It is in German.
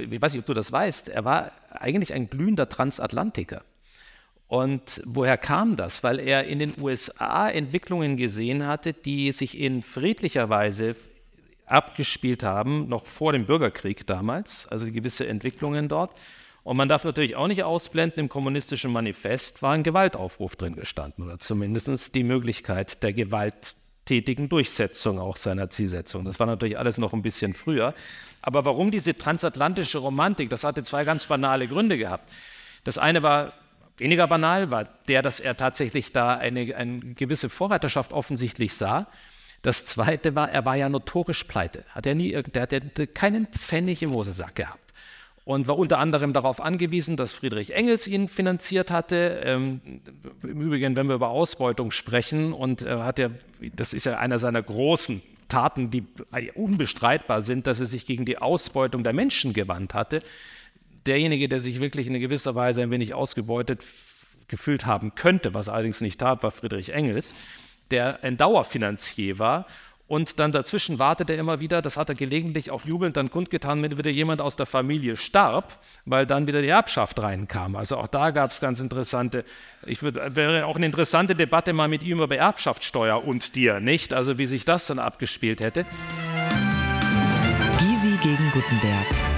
ich weiß nicht, ob du das weißt, er war eigentlich ein glühender Transatlantiker. Und woher kam das? Weil er in den USA Entwicklungen gesehen hatte, die sich in friedlicher Weise abgespielt haben, noch vor dem Bürgerkrieg damals, also gewisse Entwicklungen dort. Und man darf natürlich auch nicht ausblenden, im kommunistischen Manifest war ein Gewaltaufruf drin gestanden oder zumindest die Möglichkeit der Gewalt tätigen Durchsetzung auch seiner Zielsetzung. Das war natürlich alles noch ein bisschen früher. Aber warum diese transatlantische Romantik, das hatte zwei ganz banale Gründe gehabt. Das eine war weniger banal, war der, dass er tatsächlich da eine, eine gewisse Vorreiterschaft offensichtlich sah. Das zweite war, er war ja notorisch pleite. Hat er nie, der hatte keinen Pfennig im Hosensack gehabt und war unter anderem darauf angewiesen, dass Friedrich Engels ihn finanziert hatte. Ähm, Im Übrigen, wenn wir über Ausbeutung sprechen, und äh, hat ja, das ist ja einer seiner großen Taten, die äh, unbestreitbar sind, dass er sich gegen die Ausbeutung der Menschen gewandt hatte. Derjenige, der sich wirklich in gewisser Weise ein wenig ausgebeutet gefühlt haben könnte, was allerdings nicht tat, war Friedrich Engels, der ein Dauerfinanzier war und dann dazwischen wartet er immer wieder, das hat er gelegentlich auch jubelnd dann kundgetan, wenn wieder jemand aus der Familie starb, weil dann wieder die Erbschaft reinkam. Also auch da gab es ganz interessante, ich würde, wäre auch eine interessante Debatte mal mit ihm über Erbschaftssteuer und dir, nicht? Also wie sich das dann abgespielt hätte. Gysi gegen Gutenberg.